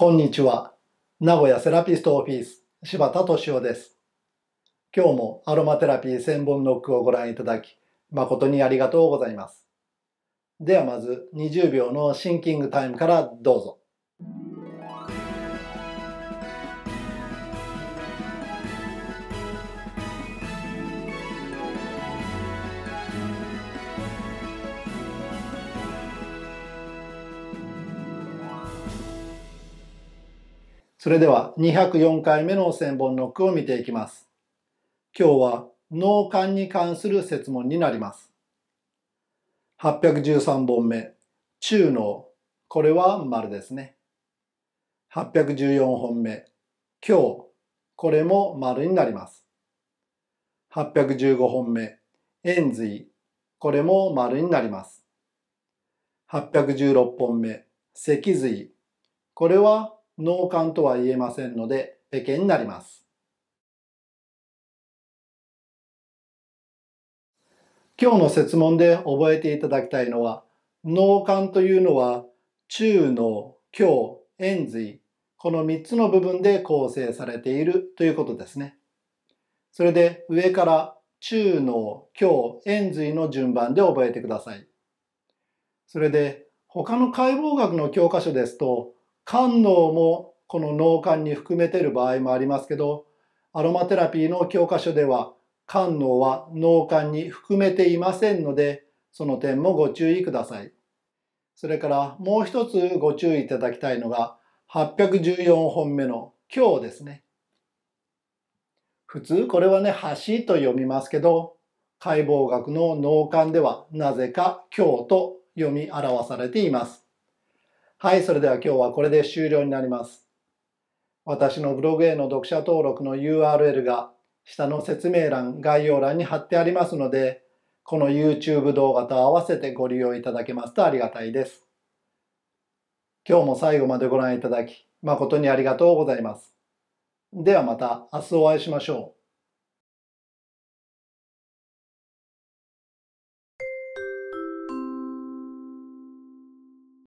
こんにちは。名古屋セラピストオフィス、柴田敏夫です。今日もアロマテラピー1000本ノックをご覧いただき、誠にありがとうございます。ではまず20秒のシンキングタイムからどうぞ。それでは204回目の千本ノックを見ていきます。今日は脳幹に関する説問になります。813本目、中脳。これは丸ですね。814本目、今日。これも丸になります。815本目、円髄。これも丸になります。816本目、脊髄。これは脳幹とは言えませんので、ペケになります。今日の説問で覚えていただきたいのは、脳幹というのは中脳、胸、円髄、この3つの部分で構成されているということですね。それで上から中脳、胸、円髄の順番で覚えてください。それで他の解剖学の教科書ですと、官能もこの脳幹に含めてる場合もありますけど、アロマテラピーの教科書では、官能は脳幹に含めていませんので、その点もご注意ください。それからもう一つご注意いただきたいのが、814本目の今日ですね。普通これはね、橋と読みますけど、解剖学の脳幹ではなぜか今日と読み表されています。はい、それでは今日はこれで終了になります。私のブログへの読者登録の URL が下の説明欄、概要欄に貼ってありますので、この YouTube 動画と合わせてご利用いただけますとありがたいです。今日も最後までご覧いただき、誠にありがとうございます。ではまた明日お会いしましょう。